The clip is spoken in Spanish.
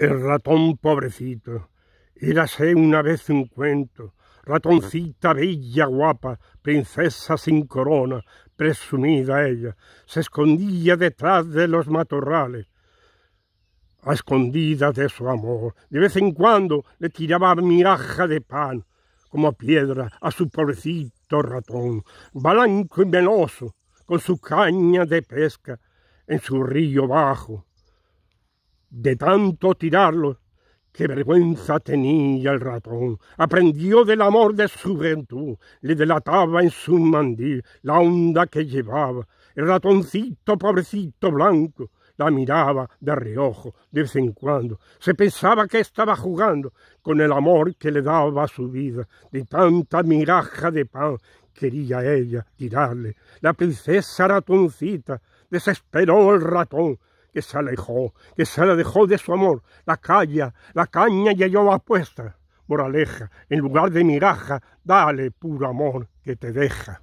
El ratón pobrecito. Érase una vez un cuento. Ratoncita bella, guapa, princesa sin corona, presumida ella, se escondía detrás de los matorrales, a escondida de su amor. De vez en cuando le tiraba miraja de pan, como piedra, a su pobrecito ratón, blanco y venoso, con su caña de pesca en su río bajo de tanto tirarlo, qué vergüenza tenía el ratón. Aprendió del amor de su juventud, le delataba en su mandil la onda que llevaba. El ratoncito pobrecito blanco la miraba de reojo de vez en cuando. Se pensaba que estaba jugando con el amor que le daba su vida, de tanta miraja de pan quería ella tirarle. La princesa ratoncita desesperó el ratón que se alejó, que se dejó de su amor, la calla, la caña ya llevaba puesta. Moraleja, en lugar de miraja, dale puro amor que te deja.